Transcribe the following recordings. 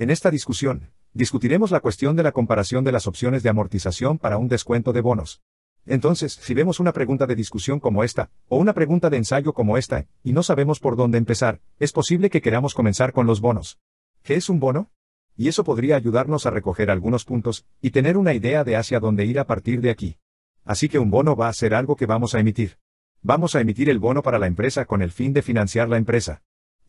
En esta discusión, discutiremos la cuestión de la comparación de las opciones de amortización para un descuento de bonos. Entonces, si vemos una pregunta de discusión como esta, o una pregunta de ensayo como esta, y no sabemos por dónde empezar, es posible que queramos comenzar con los bonos. ¿Qué es un bono? Y eso podría ayudarnos a recoger algunos puntos, y tener una idea de hacia dónde ir a partir de aquí. Así que un bono va a ser algo que vamos a emitir. Vamos a emitir el bono para la empresa con el fin de financiar la empresa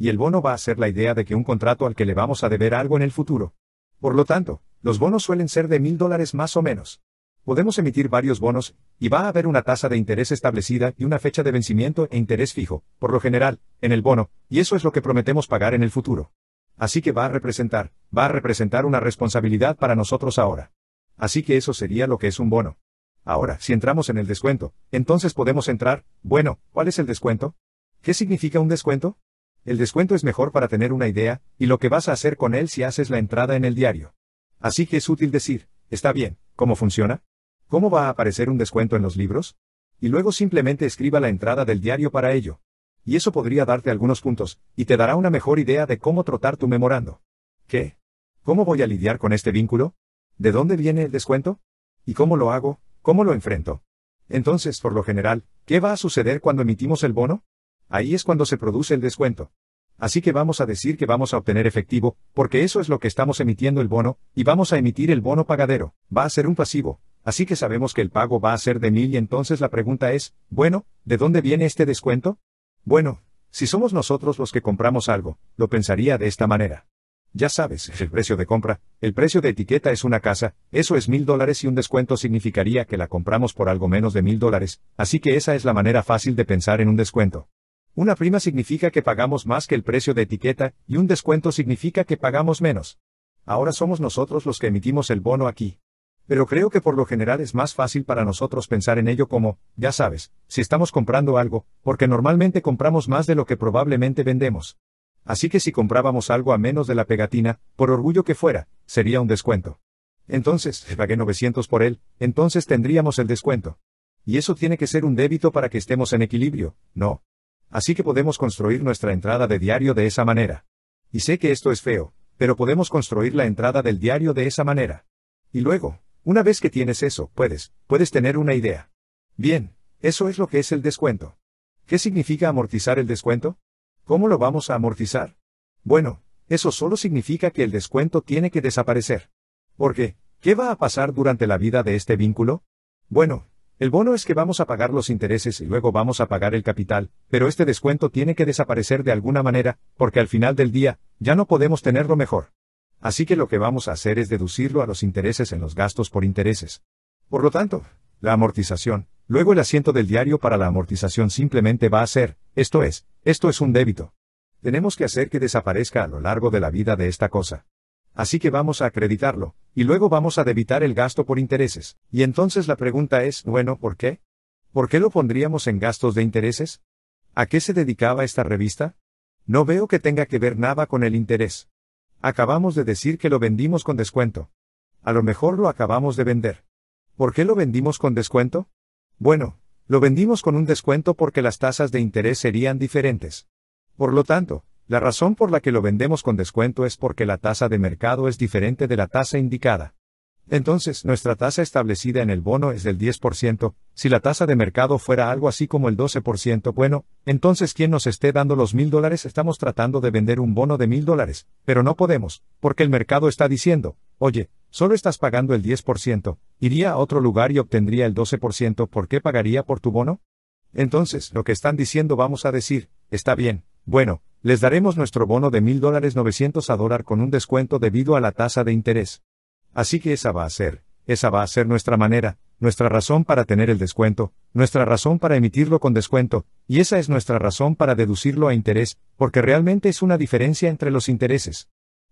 y el bono va a ser la idea de que un contrato al que le vamos a deber algo en el futuro. Por lo tanto, los bonos suelen ser de mil dólares más o menos. Podemos emitir varios bonos, y va a haber una tasa de interés establecida y una fecha de vencimiento e interés fijo, por lo general, en el bono, y eso es lo que prometemos pagar en el futuro. Así que va a representar, va a representar una responsabilidad para nosotros ahora. Así que eso sería lo que es un bono. Ahora, si entramos en el descuento, entonces podemos entrar, bueno, ¿cuál es el descuento? ¿Qué significa un descuento? El descuento es mejor para tener una idea, y lo que vas a hacer con él si haces la entrada en el diario. Así que es útil decir, está bien, ¿cómo funciona? ¿Cómo va a aparecer un descuento en los libros? Y luego simplemente escriba la entrada del diario para ello. Y eso podría darte algunos puntos, y te dará una mejor idea de cómo trotar tu memorando. ¿Qué? ¿Cómo voy a lidiar con este vínculo? ¿De dónde viene el descuento? ¿Y cómo lo hago? ¿Cómo lo enfrento? Entonces, por lo general, ¿qué va a suceder cuando emitimos el bono? Ahí es cuando se produce el descuento. Así que vamos a decir que vamos a obtener efectivo, porque eso es lo que estamos emitiendo el bono, y vamos a emitir el bono pagadero. Va a ser un pasivo, así que sabemos que el pago va a ser de mil y entonces la pregunta es, bueno, ¿de dónde viene este descuento? Bueno, si somos nosotros los que compramos algo, lo pensaría de esta manera. Ya sabes, el precio de compra, el precio de etiqueta es una casa, eso es mil dólares y un descuento significaría que la compramos por algo menos de mil dólares, así que esa es la manera fácil de pensar en un descuento. Una prima significa que pagamos más que el precio de etiqueta, y un descuento significa que pagamos menos. Ahora somos nosotros los que emitimos el bono aquí. Pero creo que por lo general es más fácil para nosotros pensar en ello como, ya sabes, si estamos comprando algo, porque normalmente compramos más de lo que probablemente vendemos. Así que si comprábamos algo a menos de la pegatina, por orgullo que fuera, sería un descuento. Entonces, pagué 900 por él, entonces tendríamos el descuento. Y eso tiene que ser un débito para que estemos en equilibrio, ¿no? Así que podemos construir nuestra entrada de diario de esa manera. Y sé que esto es feo, pero podemos construir la entrada del diario de esa manera. Y luego, una vez que tienes eso, puedes, puedes tener una idea. Bien, eso es lo que es el descuento. ¿Qué significa amortizar el descuento? ¿Cómo lo vamos a amortizar? Bueno, eso solo significa que el descuento tiene que desaparecer. Porque, ¿qué va a pasar durante la vida de este vínculo? Bueno, el bono es que vamos a pagar los intereses y luego vamos a pagar el capital, pero este descuento tiene que desaparecer de alguna manera, porque al final del día, ya no podemos tenerlo mejor. Así que lo que vamos a hacer es deducirlo a los intereses en los gastos por intereses. Por lo tanto, la amortización, luego el asiento del diario para la amortización simplemente va a ser, esto es, esto es un débito. Tenemos que hacer que desaparezca a lo largo de la vida de esta cosa. Así que vamos a acreditarlo, y luego vamos a debitar el gasto por intereses. Y entonces la pregunta es, bueno, ¿por qué? ¿Por qué lo pondríamos en gastos de intereses? ¿A qué se dedicaba esta revista? No veo que tenga que ver nada con el interés. Acabamos de decir que lo vendimos con descuento. A lo mejor lo acabamos de vender. ¿Por qué lo vendimos con descuento? Bueno, lo vendimos con un descuento porque las tasas de interés serían diferentes. Por lo tanto, la razón por la que lo vendemos con descuento es porque la tasa de mercado es diferente de la tasa indicada. Entonces, nuestra tasa establecida en el bono es del 10%, si la tasa de mercado fuera algo así como el 12%, bueno, entonces quien nos esté dando los mil dólares estamos tratando de vender un bono de mil dólares, pero no podemos, porque el mercado está diciendo, oye, solo estás pagando el 10%, iría a otro lugar y obtendría el 12%, ¿por qué pagaría por tu bono? Entonces, lo que están diciendo vamos a decir, está bien, bueno, les daremos nuestro bono de mil dólares novecientos a dólar con un descuento debido a la tasa de interés. Así que esa va a ser, esa va a ser nuestra manera, nuestra razón para tener el descuento, nuestra razón para emitirlo con descuento, y esa es nuestra razón para deducirlo a interés, porque realmente es una diferencia entre los intereses.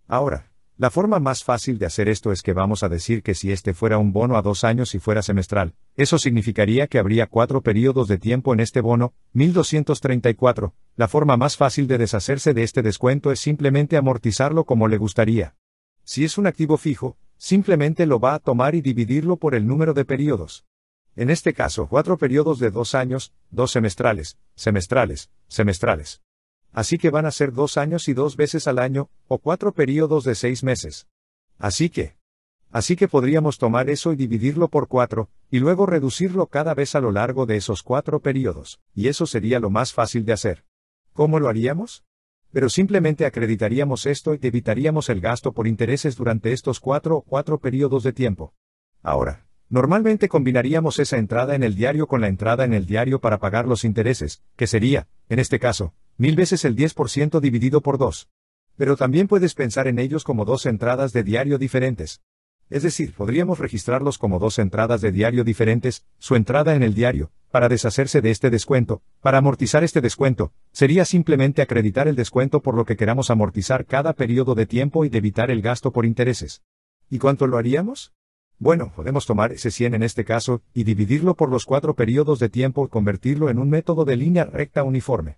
Ahora, la forma más fácil de hacer esto es que vamos a decir que si este fuera un bono a dos años y fuera semestral, eso significaría que habría cuatro periodos de tiempo en este bono, 1234. La forma más fácil de deshacerse de este descuento es simplemente amortizarlo como le gustaría. Si es un activo fijo, simplemente lo va a tomar y dividirlo por el número de periodos. En este caso, cuatro periodos de dos años, dos semestrales, semestrales, semestrales. Así que van a ser dos años y dos veces al año, o cuatro periodos de seis meses. Así que. Así que podríamos tomar eso y dividirlo por cuatro, y luego reducirlo cada vez a lo largo de esos cuatro periodos, y eso sería lo más fácil de hacer. ¿Cómo lo haríamos? Pero simplemente acreditaríamos esto y evitaríamos el gasto por intereses durante estos cuatro o cuatro periodos de tiempo. Ahora, normalmente combinaríamos esa entrada en el diario con la entrada en el diario para pagar los intereses, que sería, en este caso, mil veces el 10% dividido por 2. Pero también puedes pensar en ellos como dos entradas de diario diferentes. Es decir, podríamos registrarlos como dos entradas de diario diferentes, su entrada en el diario, para deshacerse de este descuento, para amortizar este descuento, sería simplemente acreditar el descuento por lo que queramos amortizar cada periodo de tiempo y debitar el gasto por intereses. ¿Y cuánto lo haríamos? Bueno, podemos tomar ese 100 en este caso, y dividirlo por los cuatro periodos de tiempo y convertirlo en un método de línea recta uniforme.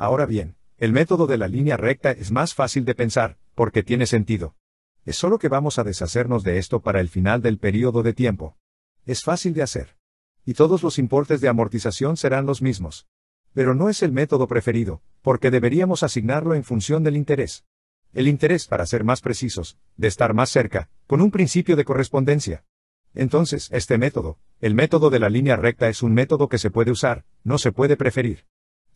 Ahora bien, el método de la línea recta es más fácil de pensar, porque tiene sentido. Es solo que vamos a deshacernos de esto para el final del periodo de tiempo. Es fácil de hacer. Y todos los importes de amortización serán los mismos. Pero no es el método preferido, porque deberíamos asignarlo en función del interés. El interés, para ser más precisos, de estar más cerca, con un principio de correspondencia. Entonces, este método, el método de la línea recta es un método que se puede usar, no se puede preferir.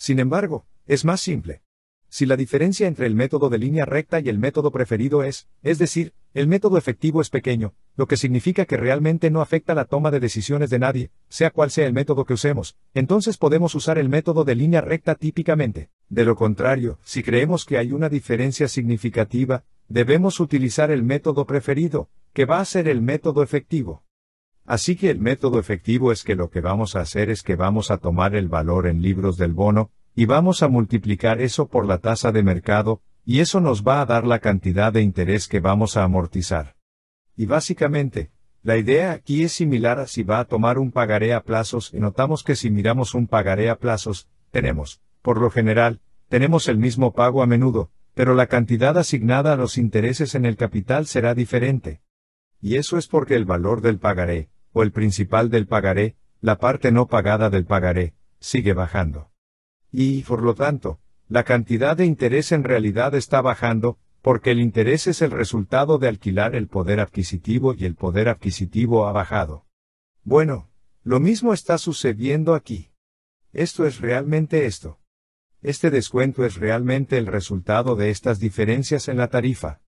Sin embargo, es más simple. Si la diferencia entre el método de línea recta y el método preferido es, es decir, el método efectivo es pequeño, lo que significa que realmente no afecta la toma de decisiones de nadie, sea cual sea el método que usemos, entonces podemos usar el método de línea recta típicamente. De lo contrario, si creemos que hay una diferencia significativa, debemos utilizar el método preferido, que va a ser el método efectivo. Así que el método efectivo es que lo que vamos a hacer es que vamos a tomar el valor en libros del bono, y vamos a multiplicar eso por la tasa de mercado, y eso nos va a dar la cantidad de interés que vamos a amortizar. Y básicamente, la idea aquí es similar a si va a tomar un pagaré a plazos y notamos que si miramos un pagaré a plazos, tenemos, por lo general, tenemos el mismo pago a menudo, pero la cantidad asignada a los intereses en el capital será diferente y eso es porque el valor del pagaré, o el principal del pagaré, la parte no pagada del pagaré, sigue bajando. Y, por lo tanto, la cantidad de interés en realidad está bajando, porque el interés es el resultado de alquilar el poder adquisitivo y el poder adquisitivo ha bajado. Bueno, lo mismo está sucediendo aquí. Esto es realmente esto. Este descuento es realmente el resultado de estas diferencias en la tarifa.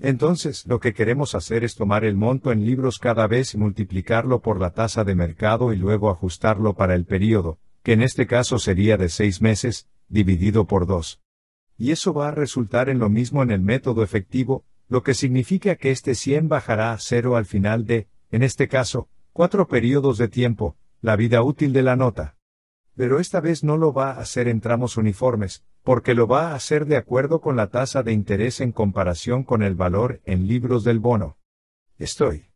Entonces, lo que queremos hacer es tomar el monto en libros cada vez y multiplicarlo por la tasa de mercado y luego ajustarlo para el periodo, que en este caso sería de seis meses, dividido por dos. Y eso va a resultar en lo mismo en el método efectivo, lo que significa que este 100 bajará a cero al final de, en este caso, cuatro periodos de tiempo, la vida útil de la nota pero esta vez no lo va a hacer en tramos uniformes, porque lo va a hacer de acuerdo con la tasa de interés en comparación con el valor en libros del bono. Estoy